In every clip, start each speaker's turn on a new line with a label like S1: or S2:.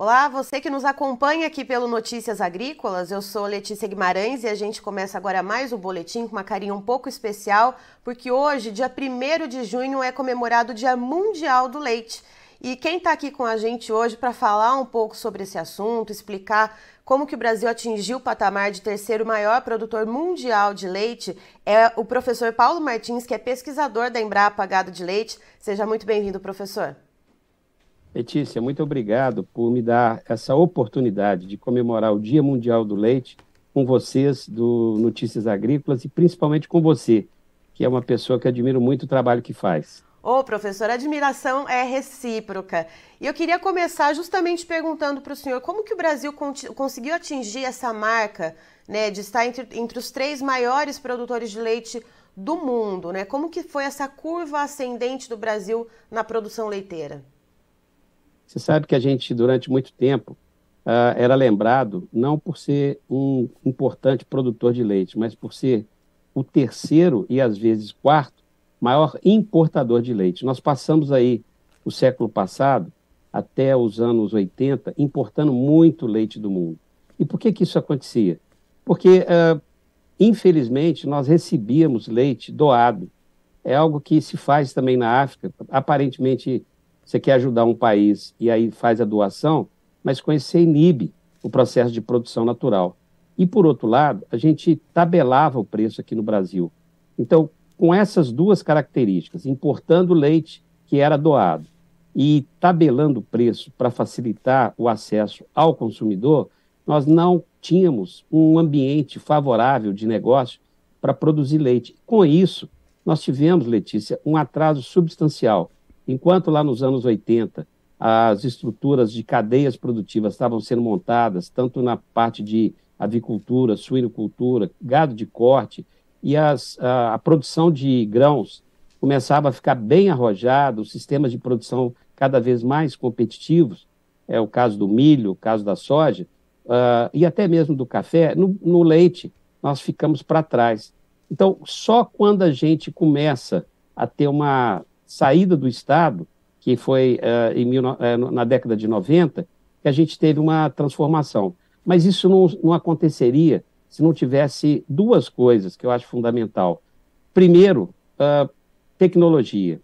S1: Olá, você que nos acompanha aqui pelo Notícias Agrícolas, eu sou Letícia Guimarães e a gente começa agora mais o boletim com uma carinha um pouco especial, porque hoje, dia 1 de junho, é comemorado o Dia Mundial do Leite. E quem está aqui com a gente hoje para falar um pouco sobre esse assunto, explicar como que o Brasil atingiu o patamar de terceiro maior produtor mundial de leite, é o professor Paulo Martins, que é pesquisador da Embrapa Gado de Leite. Seja muito bem-vindo, professor.
S2: Letícia, muito obrigado por me dar essa oportunidade de comemorar o Dia Mundial do Leite com vocês do Notícias Agrícolas e principalmente com você, que é uma pessoa que admiro muito o trabalho que faz.
S1: Ô, oh, professor, a admiração é recíproca. E eu queria começar justamente perguntando para o senhor como que o Brasil conseguiu atingir essa marca né, de estar entre, entre os três maiores produtores de leite do mundo. Né? Como que foi essa curva ascendente do Brasil na produção leiteira?
S2: Você sabe que a gente, durante muito tempo, uh, era lembrado não por ser um importante produtor de leite, mas por ser o terceiro e às vezes quarto maior importador de leite. Nós passamos aí o século passado até os anos 80 importando muito leite do mundo. E por que que isso acontecia? Porque uh, infelizmente nós recebíamos leite doado. É algo que se faz também na África, aparentemente você quer ajudar um país e aí faz a doação, mas com isso você inibe o processo de produção natural. E, por outro lado, a gente tabelava o preço aqui no Brasil. Então, com essas duas características, importando leite que era doado e tabelando o preço para facilitar o acesso ao consumidor, nós não tínhamos um ambiente favorável de negócio para produzir leite. Com isso, nós tivemos, Letícia, um atraso substancial Enquanto lá nos anos 80 as estruturas de cadeias produtivas estavam sendo montadas, tanto na parte de avicultura, suinocultura, gado de corte, e as, a, a produção de grãos começava a ficar bem arrojada, os sistemas de produção cada vez mais competitivos, é o caso do milho, o caso da soja, uh, e até mesmo do café, no, no leite, nós ficamos para trás. Então, só quando a gente começa a ter uma saída do Estado, que foi uh, em mil, uh, na década de 90, que a gente teve uma transformação. Mas isso não, não aconteceria se não tivesse duas coisas que eu acho fundamental. Primeiro, uh, tecnologia.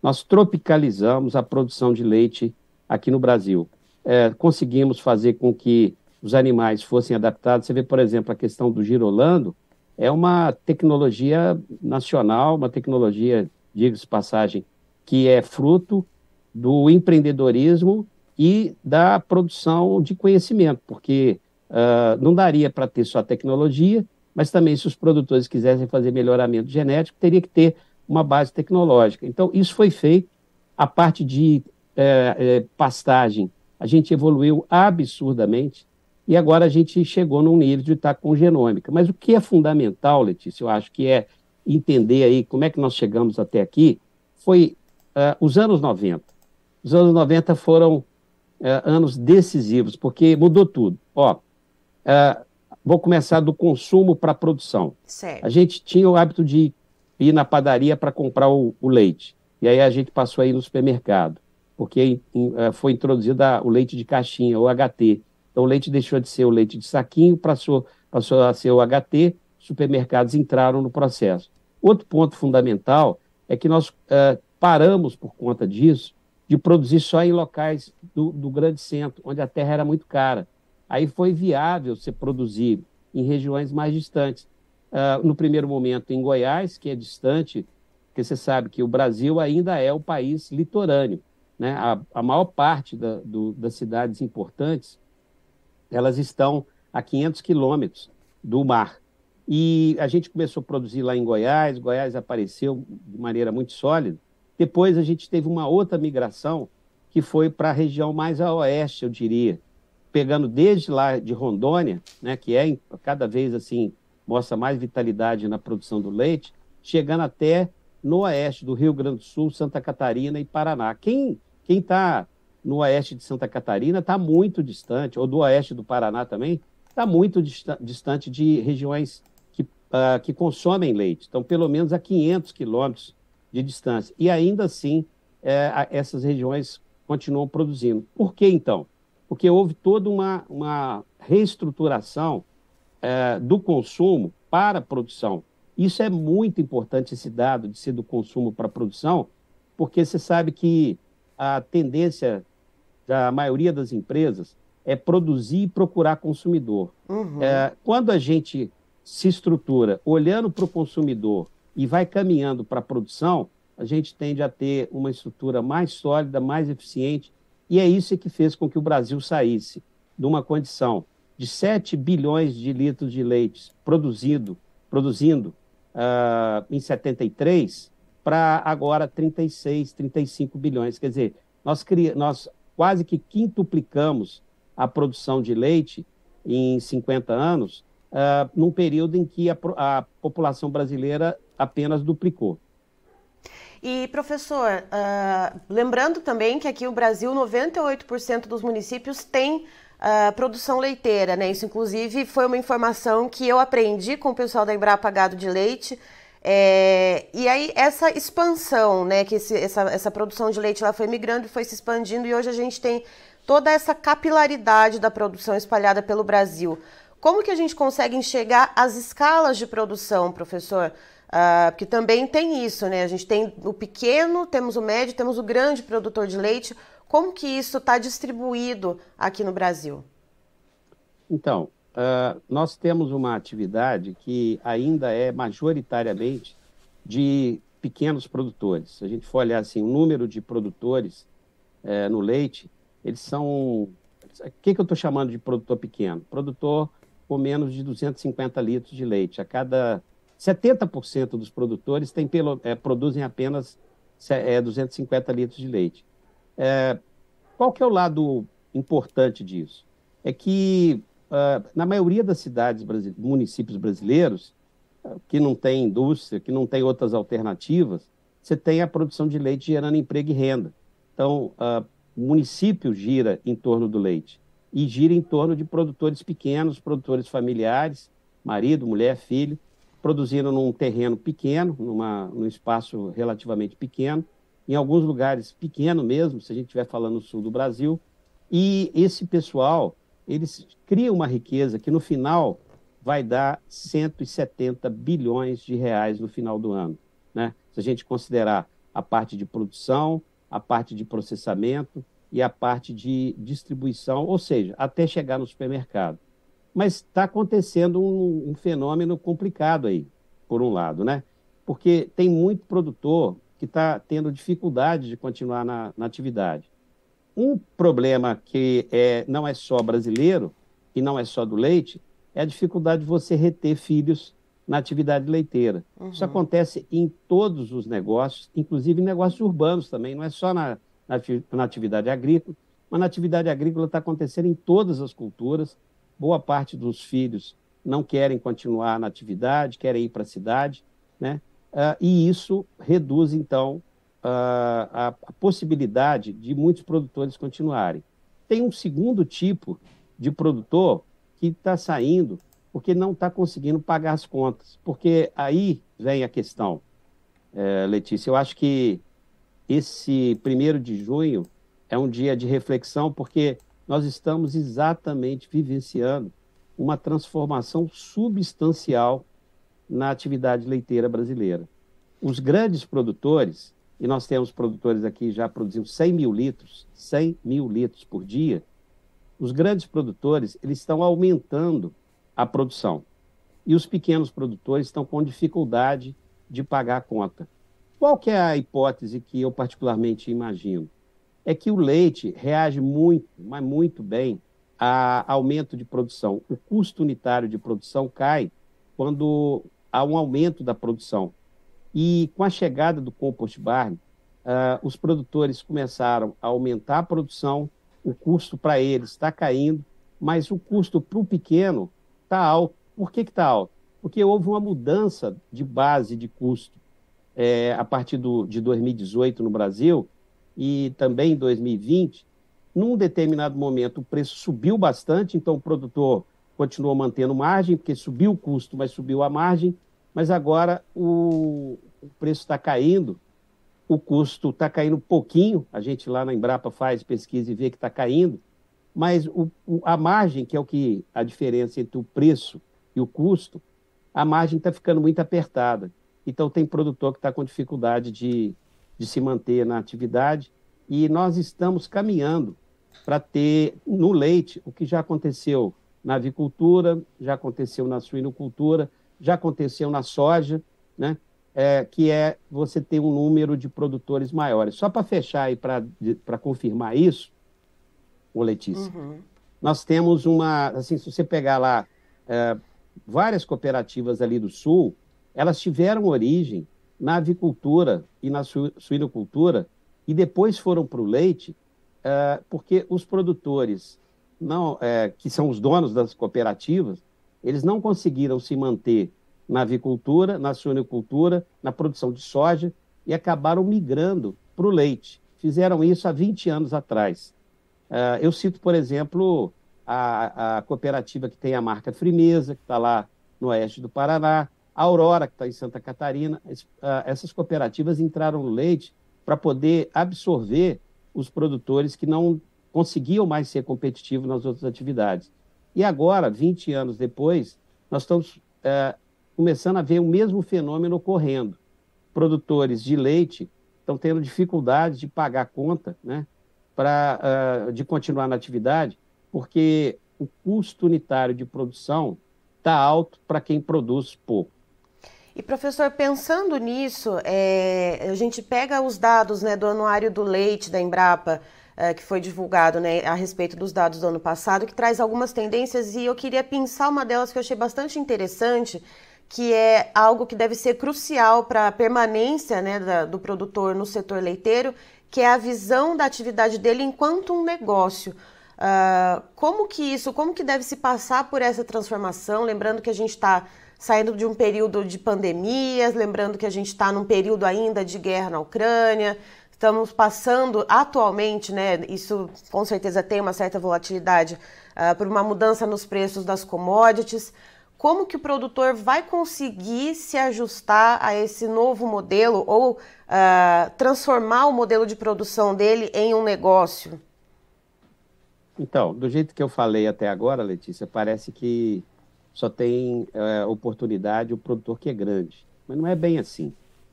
S2: Nós tropicalizamos a produção de leite aqui no Brasil. É, conseguimos fazer com que os animais fossem adaptados. Você vê, por exemplo, a questão do girolando, é uma tecnologia nacional, uma tecnologia diga-se passagem, que é fruto do empreendedorismo e da produção de conhecimento, porque uh, não daria para ter só tecnologia, mas também se os produtores quisessem fazer melhoramento genético, teria que ter uma base tecnológica. Então, isso foi feito. A parte de eh, eh, pastagem, a gente evoluiu absurdamente e agora a gente chegou num nível de estar com genômica. Mas o que é fundamental, Letícia, eu acho que é entender aí como é que nós chegamos até aqui, foi uh, os anos 90. Os anos 90 foram uh, anos decisivos, porque mudou tudo. Ó, uh, vou começar do consumo para a produção. Certo. A gente tinha o hábito de ir na padaria para comprar o, o, leite. E aí a gente passou aí no supermercado, porque foi introduzido a, o leite de caixinha, o HT. Então o leite deixou de ser o leite de saquinho, passou, passou a ser o HT, supermercados entraram no processo. Outro ponto fundamental é que nós uh, paramos, por conta disso, de produzir só em locais do, do grande centro, onde a terra era muito cara. Aí foi viável se produzir em regiões mais distantes. Uh, no primeiro momento, em Goiás, que é distante, porque você sabe que o Brasil ainda é o país litorâneo. Né? A, a maior parte da, do, das cidades importantes elas estão a 500 quilômetros do mar. E a gente começou a produzir lá em Goiás, Goiás apareceu de maneira muito sólida. Depois a gente teve uma outra migração que foi para a região mais a oeste, eu diria, pegando desde lá de Rondônia, né, que é cada vez assim mostra mais vitalidade na produção do leite, chegando até no oeste do Rio Grande do Sul, Santa Catarina e Paraná. Quem quem está no oeste de Santa Catarina está muito distante, ou do oeste do Paraná também, está muito distante de regiões uh, que consomem leite, estão pelo menos a 500 quilômetros de distância. E ainda assim, é, essas regiões continuam produzindo. Por que então? Porque houve toda uma, uma reestruturação é, do consumo para a produção. Isso é muito importante, esse dado de ser do consumo para a produção, porque você sabe que a tendência da maioria das empresas é produzir e procurar consumidor. Uhum. É, quando a gente se estrutura olhando para o consumidor e vai caminhando para a produção, a gente tende a ter uma estrutura mais sólida, mais eficiente, e é isso que fez com que o Brasil saísse de uma condição de 7 bilhões de litros de leite produzido, produzindo uh, em 73 para agora 36, 35 bilhões. Quer dizer, nós, cri... nós quase que quintuplicamos a produção de leite em 50 anos uh, num período em que a, a população brasileira apenas duplicou.
S1: E, professor, uh, lembrando também que aqui no Brasil 98% dos municípios tem uh, ah, produção leiteira, né? Isso, inclusive, foi uma informação que eu aprendi com o pessoal da Embrapa Gado de Leite. É, e aí, essa expansão, né? Que esse, essa, essa produção de leite lá foi migrando e foi se expandindo, e hoje a gente tem toda essa capilaridade da produção espalhada pelo Brasil. Como que a gente consegue enxergar as escalas de produção, professor? Uh, porque também tem isso, né? A gente tem o pequeno, temos o médio, temos o grande produtor de leite. Como que isso está distribuído aqui no Brasil?
S2: Então, uh, nós temos uma atividade que ainda é majoritariamente de pequenos produtores. Se a gente for olhar assim, o número de produtores uh, no leite, eles são. O que, que eu estou chamando de produtor pequeno? Produtor com menos de 250 litros de leite. A cada 70% dos produtores tem pelo, é, produzem apenas é, 250 litros de leite. É, qual que é o lado importante disso? É que uh, na maioria das cidades, municípios brasileiros, ah, que não tem indústria, que não tem outras alternativas, você tem a produção de leite gerando emprego e renda. Então, uh, o município gira em torno do leite e gira em torno de produtores pequenos, produtores familiares, marido, mulher, filho, produzindo num terreno pequeno, numa, num espaço relativamente pequeno, em alguns lugares pequeno mesmo, se a gente estiver falando no sul do Brasil. E esse pessoal, eles criam uma riqueza que no final vai dar 170 bilhões de reais no final do ano. Né? Se a gente considerar a parte de produção, a parte de processamento, e a parte de distribuição, ou seja, até chegar no supermercado. Mas está acontecendo um, um, fenômeno complicado aí, por um lado, né? Porque tem muito produtor que está tendo dificuldade de continuar na, na atividade. Um problema que é, não é só brasileiro e não é só do leite é a dificuldade de você reter filhos na atividade leiteira. Uhum. Isso acontece em todos os negócios, inclusive em negócios urbanos também, não é só na, na atividade agrícola, mas na atividade agrícola está acontecendo em todas as culturas. Boa parte dos filhos não querem continuar na atividade, querem ir para a cidade, né? Uh, e isso reduz, então, uh, a, a, possibilidade de muitos produtores continuarem. Tem um segundo tipo de produtor que está saindo porque não está conseguindo pagar as contas. Porque aí vem a questão, é, Letícia. Eu acho que esse primeiro de junho é um dia de reflexão, porque nós estamos exatamente vivenciando uma transformação substancial na atividade leiteira brasileira. Os grandes produtores, e nós temos produtores aqui já produzindo 100 mil litros, 100 mil litros por dia, os grandes produtores eles estão aumentando a produção e os pequenos produtores estão com dificuldade de pagar a conta. Qual que é a hipótese que eu particularmente imagino? É que o leite reage muito, mas muito bem, a aumento de produção. O custo unitário de produção cai quando há um aumento da produção. E com a chegada do compost barn, uh, os produtores começaram a aumentar a produção, o custo para eles está caindo, mas o custo para o pequeno está alto. Por que está alto? Porque houve uma mudança de base de custo é, a partir do, de 2018 no Brasil e também em 2020, num determinado momento o preço subiu bastante, então o produtor continuou mantendo margem, porque subiu o custo, mas subiu a margem, mas agora o, o preço está caindo, o custo está caindo um pouquinho, a gente lá na Embrapa faz pesquisa e vê que está caindo, mas o, o, a margem, que é o que a diferença entre o preço e o custo, a margem está ficando muito apertada. Então, tem produtor que está com dificuldade de, de se manter na atividade e nós estamos caminhando para ter no leite o que já aconteceu na avicultura, já aconteceu na suinocultura, já aconteceu na soja, né? É, que é você ter um número de produtores maiores. Só para fechar e para confirmar isso, o Letícia, uhum. nós temos uma, assim, se você pegar lá é, várias cooperativas ali do Sul, elas tiveram origem na avicultura e na su suinocultura e depois foram para o leite, uh, porque os produtores, não, uh, que são os donos das cooperativas, eles não conseguiram se manter na avicultura, na suinocultura, na produção de soja e acabaram migrando para o leite. Fizeram isso há 20 anos atrás. Uh, eu cito, por exemplo, a, a cooperativa que tem a marca Frimeza, que está lá no oeste do Paraná, a Aurora, que está em Santa Catarina, ah, essas cooperativas entraram no leite para poder absorver os produtores que não conseguiam mais ser competitivos nas outras atividades. E agora, 20 anos depois, nós estamos é, começando a ver o mesmo fenômeno ocorrendo. Produtores de leite estão tendo dificuldades de pagar conta, né, pra, uh, de continuar na atividade, porque o custo unitário de produção está alto para quem produz pouco.
S1: E professor, pensando nisso, é, a gente pega os dados né, do anuário do leite da Embrapa, é, que foi divulgado né, a respeito dos dados do ano passado, que traz algumas tendências e eu queria pensar uma delas que eu achei bastante interessante, que é algo que deve ser crucial para a permanência né, da, do produtor no setor leiteiro, que é a visão da atividade dele enquanto um negócio. Uh, como que isso, como que deve se passar por essa transformação? Lembrando que a gente está saindo de um período de pandemias, lembrando que a gente está num período ainda de guerra na Ucrânia, estamos passando atualmente, né? Isso com certeza tem uma certa volatilidade uh, por uma mudança nos preços das commodities. Como que o produtor vai conseguir se ajustar a esse novo modelo ou uh, transformar o modelo de produção dele em um negócio?
S2: Então, do jeito que eu falei até agora, Letícia, parece que só tem é, oportunidade o produtor que é grande. Mas não é bem assim.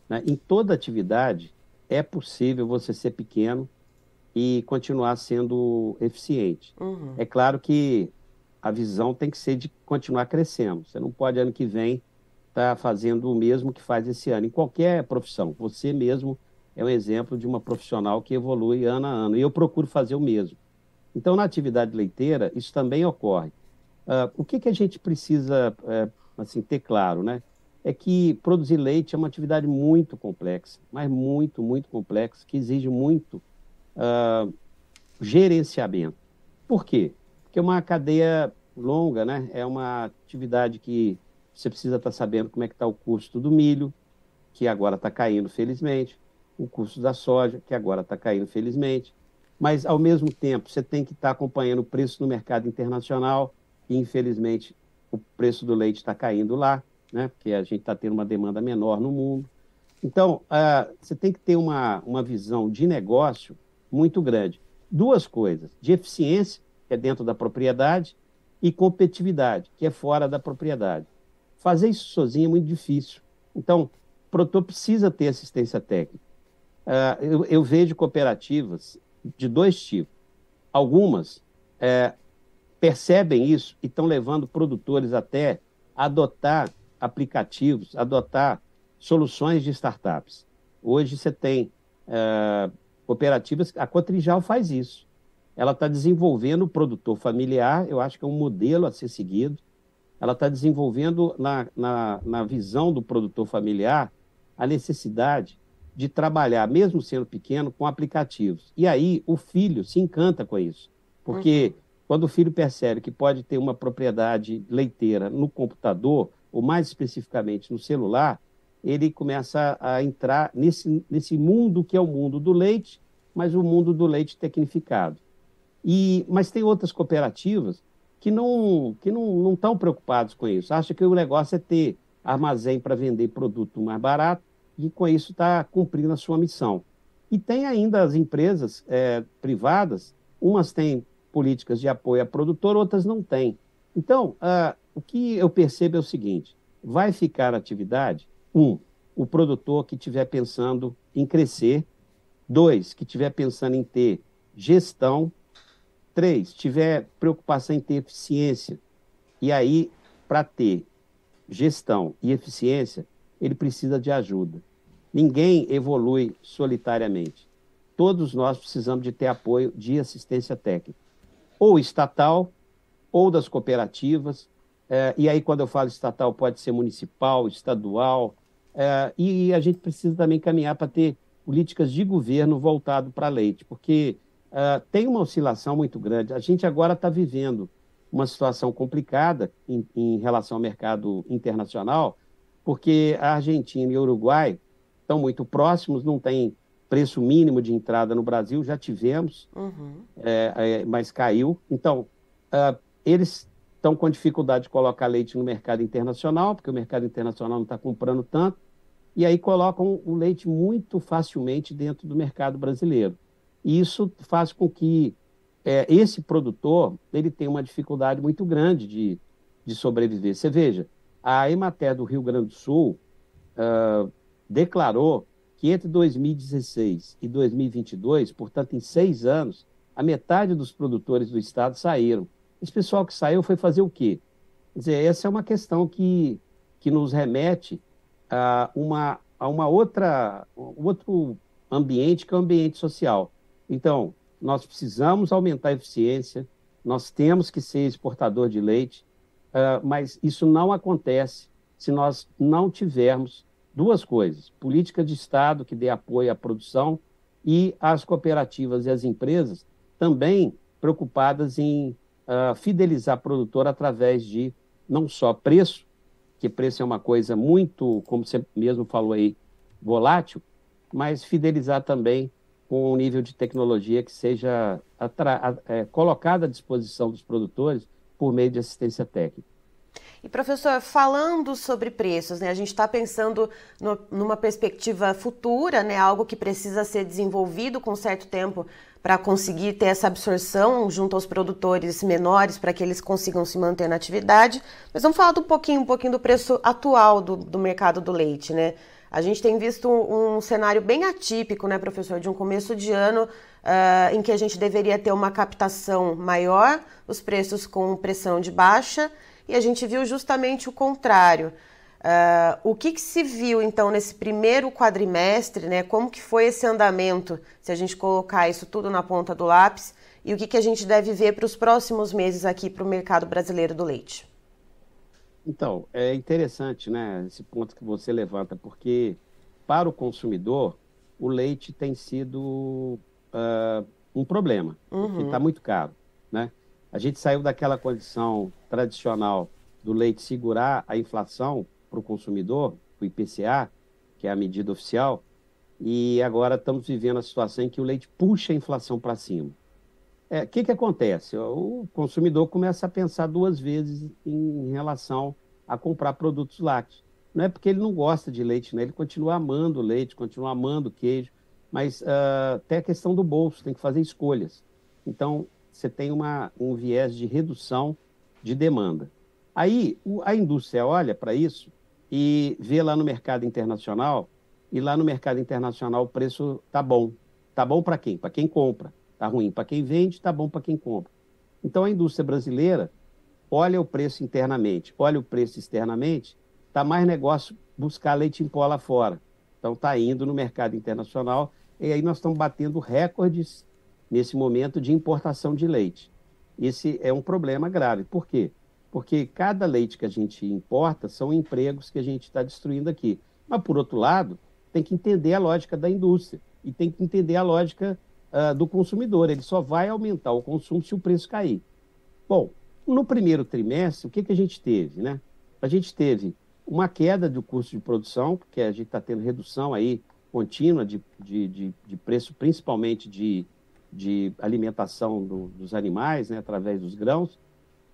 S2: Né? Em toda atividade, é possível você ser pequeno e continuar sendo eficiente. Uhum. É claro que a visão tem que ser de continuar crescendo. Você não pode, ano que vem, estar tá fazendo o mesmo que faz esse ano, em qualquer profissão. Você mesmo é um exemplo de uma profissional que evolui ano a ano. E eu procuro fazer o mesmo. Então, na atividade leiteira, isso também ocorre. Uh, o que, que a gente precisa é, assim, ter claro, né? É que produzir leite é uma atividade muito complexa, mas muito, muito complexa, que exige muito uh, gerenciamento. Por quê? Porque é uma cadeia longa, né? É uma atividade que você precisa estar tá sabendo como é que está o custo do milho, que agora está caindo, felizmente, o custo da soja, que agora está caindo, felizmente. Mas, ao mesmo tempo, você tem que estar tá acompanhando o preço no mercado internacional, infelizmente, o preço do leite está caindo lá, né? porque a gente está tendo uma demanda menor no mundo. Então, uh, você tem que ter uma, uma visão de negócio muito grande. Duas coisas: de eficiência, que é dentro da propriedade, e competitividade, que é fora da propriedade. Fazer isso sozinho é muito difícil. Então, o produtor precisa ter assistência técnica. Uh, eu, eu, vejo cooperativas de dois tipos. Algumas é, percebem isso e estão levando produtores até a adotar aplicativos, adotar soluções de startups. Hoje você tem eh, cooperativas, a Cotrijal faz isso. Ela está desenvolvendo o produtor familiar, eu acho que é um modelo a ser seguido. Ela está desenvolvendo na, na, na visão do produtor familiar a necessidade de trabalhar, mesmo sendo pequeno, com aplicativos. E aí o filho se encanta com isso, porque uhum. Quando o filho percebe que pode ter uma propriedade leiteira no computador, ou mais especificamente no celular, ele começa a entrar nesse, nesse mundo que é o mundo do leite, mas o mundo do leite tecnificado. E, mas tem outras cooperativas que não que não, não estão preocupados com isso. Acha que o negócio é ter armazém para vender produto mais barato e com isso está cumprindo a sua missão. E tem ainda as empresas é, privadas, umas têm políticas de apoio a produtor, outras não têm. Então, ah, o que eu percebo é o seguinte: vai ficar atividade, um, o produtor que estiver pensando em crescer, dois, que estiver pensando em ter gestão, três, tiver preocupação em ter eficiência. E aí, para ter gestão e eficiência, ele precisa de ajuda. Ninguém evolui solitariamente. Todos nós precisamos de ter apoio de assistência técnica ou estatal ou das cooperativas. É, e aí, quando eu falo estatal, pode ser municipal, estadual. É, e a gente precisa também caminhar para ter políticas de governo voltado para leite, porque é, tem uma oscilação muito grande. A gente agora está vivendo uma situação complicada em, em relação ao mercado internacional, porque a Argentina e o Uruguai estão muito próximos, não tem preço mínimo de entrada no Brasil, já tivemos, uhum. é, é, mas caiu. Então, uh, eles estão com dificuldade de colocar leite no mercado internacional, porque o mercado internacional não está comprando tanto, e aí colocam o leite muito facilmente dentro do mercado brasileiro. E isso faz com que é, esse produtor ele tenha uma dificuldade muito grande de, de sobreviver. Você veja, a Emater do Rio Grande do Sul uh, declarou que entre 2016 e 2022, portanto, em seis anos, a metade dos produtores do Estado saíram. Esse pessoal que saiu foi fazer o quê? Quer dizer, essa é uma questão que, que nos remete a uma, a uma outra, um outro ambiente que é o ambiente social. Então, nós precisamos aumentar a eficiência, nós temos que ser exportador de leite, ah, mas isso não acontece se nós não tivermos duas coisas: política de Estado que dê apoio à produção e as cooperativas e as empresas também preocupadas em uh, fidelizar produtor através de não só preço, que preço é uma coisa muito, como você mesmo falou aí, volátil, mas fidelizar também com um nível de tecnologia que seja é, colocado à disposição dos produtores por meio de assistência técnica.
S1: E professor, falando sobre preços, né, a gente está pensando no, numa perspectiva futura, né, algo que precisa ser desenvolvido com certo tempo para conseguir ter essa absorção junto aos produtores menores para que eles consigam se manter na atividade. Mas vamos falar um pouquinho, um pouquinho do preço atual do, do mercado do leite, né? A gente tem visto um cenário bem atípico, né, professor, de um começo de ano uh, em que a gente deveria ter uma captação maior, os preços com pressão de baixa e a gente viu justamente o contrário. Uh, o que, que, se viu então nesse primeiro quadrimestre, né? Como que foi esse andamento, se a gente colocar isso tudo na ponta do lápis, e o que, que a gente deve ver para os próximos meses aqui para o mercado brasileiro do leite?
S2: Então, é interessante, né, esse ponto que você levanta, porque para o consumidor o leite tem sido uh, um problema,
S1: uhum. porque está muito
S2: caro, né? A gente saiu daquela condição tradicional do leite segurar a inflação para o consumidor, o IPCA, que é a medida oficial, e agora estamos vivendo a situação em que o leite puxa a inflação para cima. O é, que, que acontece? O consumidor começa a pensar duas vezes em relação a comprar produtos lácteos. Não é porque ele não gosta de leite, né? ele continua amando o leite, continua amando o queijo, mas uh, ah, tem a questão do bolso, tem que fazer escolhas. Então, você tem uma, um viés de redução de demanda. Aí a indústria olha para isso e vê lá no mercado internacional, e lá no mercado internacional o preço tá bom. Tá bom para quem? Para quem compra. Tá ruim para quem vende, tá bom para quem compra. Então a indústria brasileira olha o preço internamente, olha o preço externamente, tá mais negócio buscar leite em pó lá fora. Então tá indo no mercado internacional e aí nós estamos batendo recordes nesse momento de importação de leite esse é um problema grave. Por quê? Porque cada leite que a gente importa são empregos que a gente está destruindo aqui. Mas, por outro lado, tem que entender a lógica da indústria e tem que entender a lógica uh, do consumidor. Ele só vai aumentar o consumo se o preço cair. Bom, no primeiro trimestre, o que, que a gente teve? Né? A gente teve uma queda do custo de produção, porque a gente está tendo redução aí contínua de, de, de, de preço, principalmente de, de alimentação do, dos animais, né, através dos grãos,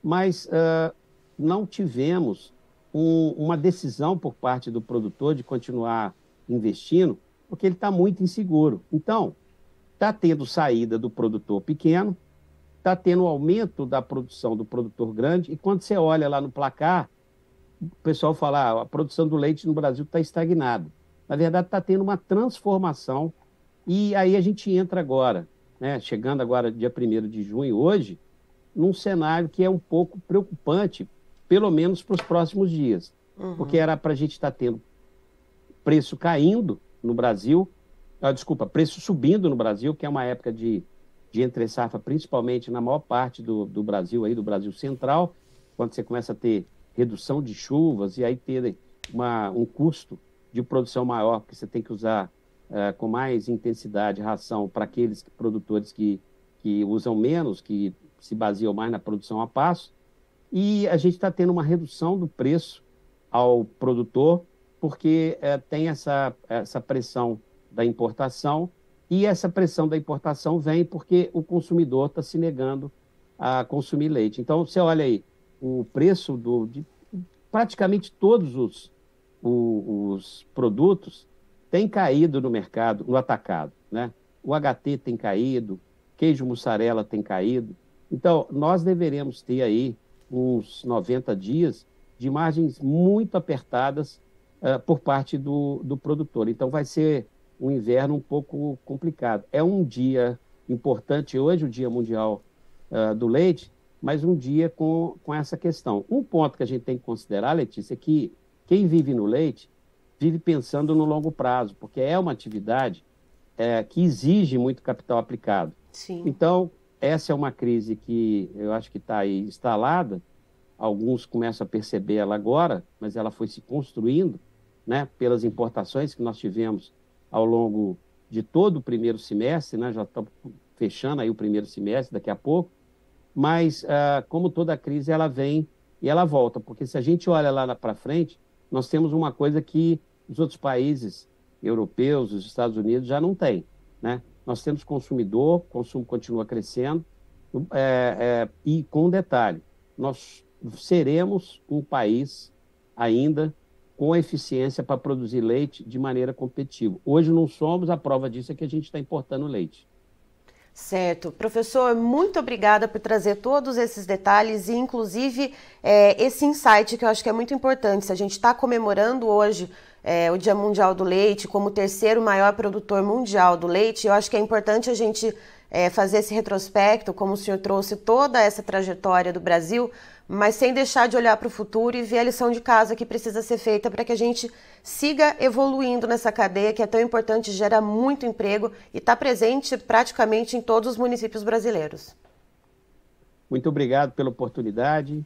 S2: mas uh, não tivemos um, uma decisão por parte do produtor de continuar investindo, porque ele está muito inseguro. Então, está tendo saída do produtor pequeno, está tendo aumento da produção do produtor grande, e quando você olha lá no placar, o pessoal fala ah, a produção do leite no Brasil está estagnada. Na verdade, está tendo uma transformação, e aí a gente entra agora né, chegando agora dia 1 de junho, hoje, num cenário que é um pouco preocupante, pelo menos para os próximos dias. Uhum. Porque era para a gente estar tá tendo preço caindo no Brasil, ah, desculpa, preço subindo no Brasil, que é uma época de, de entre safra, principalmente na maior parte do, do Brasil, aí, do Brasil Central, quando você começa a ter redução de chuvas e aí ter uma, um custo de produção maior, porque você tem que usar uh, com mais intensidade ração para aqueles produtores que, que usam menos, que se baseiam mais na produção a passo. E a gente está tendo uma redução do preço ao produtor, porque uh, tem essa, essa pressão da importação, e essa pressão da importação vem porque o consumidor está se negando a consumir leite. Então, você olha aí, o preço do, de praticamente todos os, os, os produtos tem caído no mercado, no atacado. Né? O HT tem caído, queijo mussarela tem caído. Então, nós deveremos ter aí uns 90 dias de margens muito apertadas uh, por parte do, do produtor. Então, vai ser um inverno um pouco complicado. É um dia importante, hoje, o Dia Mundial uh, do Leite, mas um dia com, com essa questão. Um ponto que a gente tem que considerar, Letícia, é que quem vive no leite vive pensando no longo prazo, porque é uma atividade é, que exige muito capital aplicado. Sim. Então, essa é uma crise que eu acho que está aí instalada, alguns começam a perceber ela agora, mas ela foi se construindo né, pelas importações que nós tivemos ao longo de todo o primeiro semestre, né, já estamos fechando aí o primeiro semestre daqui a pouco, mas ah, como toda crise ela vem e ela volta, porque se a gente olha lá para frente, nós temos uma coisa que os outros países europeus, os Estados Unidos, já não têm. Né? Nós temos consumidor, o consumo continua crescendo, é, é, e com detalhe, nós seremos um país ainda com eficiência para produzir leite de maneira competitiva. Hoje não somos, a prova disso é que a gente está importando leite.
S1: Certo. Professor, muito obrigada por trazer todos esses detalhes e, inclusive, é, esse insight que eu acho que é muito importante. Se a gente está comemorando hoje é, o Dia Mundial do Leite como o terceiro maior produtor mundial do leite, eu acho que é importante a gente é, fazer esse retrospecto, como o senhor trouxe toda essa trajetória do Brasil, mas sem deixar de olhar para o futuro e ver a lição de casa que precisa ser feita para que a gente siga evoluindo nessa cadeia que é tão importante, gera muito emprego e está presente praticamente em todos os municípios brasileiros.
S2: Muito obrigado pela oportunidade.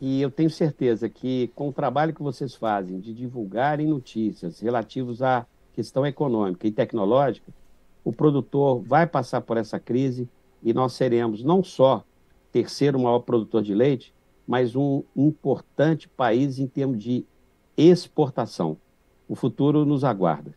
S2: E eu tenho certeza que, com o trabalho que vocês fazem de divulgarem notícias relativas à questão econômica e tecnológica, o produtor vai passar por essa crise e nós seremos não só terceiro maior produtor de leite, mas um importante país em termos de exportação. O futuro nos aguarda.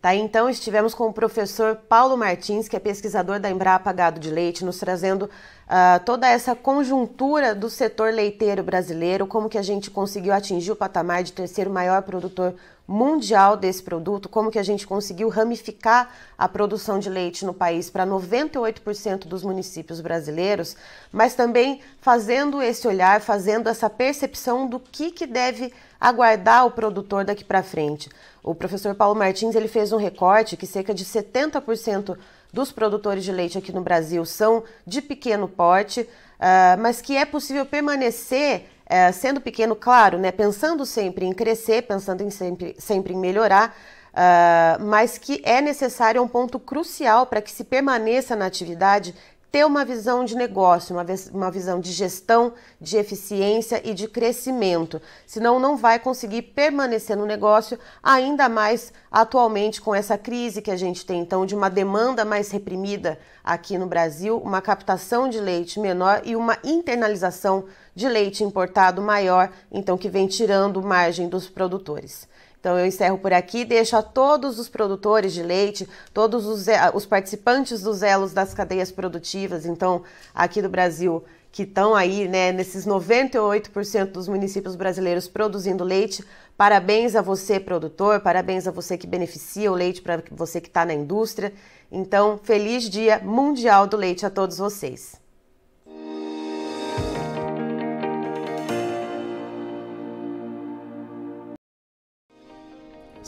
S1: Tá, então, estivemos com o professor Paulo Martins, que é pesquisador da Embrapa Gado de Leite, nos trazendo uh, toda essa conjuntura do setor leiteiro brasileiro, como que a gente conseguiu atingir o patamar de terceiro maior produtor mundial desse produto, como que a gente conseguiu ramificar a produção de leite no país para 98% dos municípios brasileiros, mas também fazendo esse olhar, fazendo essa percepção do que, que deve aguardar o produtor daqui para frente. O professor Paulo Martins ele fez um recorte que cerca de 70% dos produtores de leite aqui no Brasil são de pequeno porte, uh, mas que é possível permanecer é, sendo pequeno, claro, né, pensando sempre em crescer, pensando em sempre, sempre em melhorar, uh, mas que é necessário é um ponto crucial para que se permaneça na atividade ter uma visão de negócio, uma, uma visão de gestão, de eficiência e de crescimento. Senão, não vai conseguir permanecer no negócio, ainda mais atualmente com essa crise que a gente tem, então, de uma demanda mais reprimida aqui no Brasil, uma captação de leite menor e uma internalização de leite importado maior, então, que vem tirando margem dos produtores. Então eu encerro por aqui, deixo a todos os produtores de leite, todos os, eh, os participantes dos elos das cadeias produtivas, então aqui do Brasil, que estão aí, né, nesses 98% dos municípios brasileiros produzindo leite. Parabéns a você, produtor, parabéns a você que beneficia o leite, para você que está na indústria. Então, feliz Dia Mundial do Leite a todos vocês.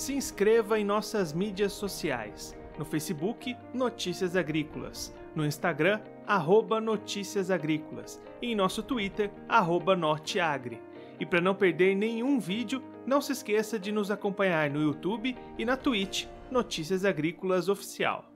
S2: Se inscreva em nossas mídias sociais. No Facebook, Notícias Agrícolas. No Instagram, arroba Notícias Agrícolas. E em nosso Twitter, arroba Norteagri. E para não perder nenhum vídeo, não se esqueça de nos acompanhar no YouTube e na Twitch, Notícias Agrícolas Oficial.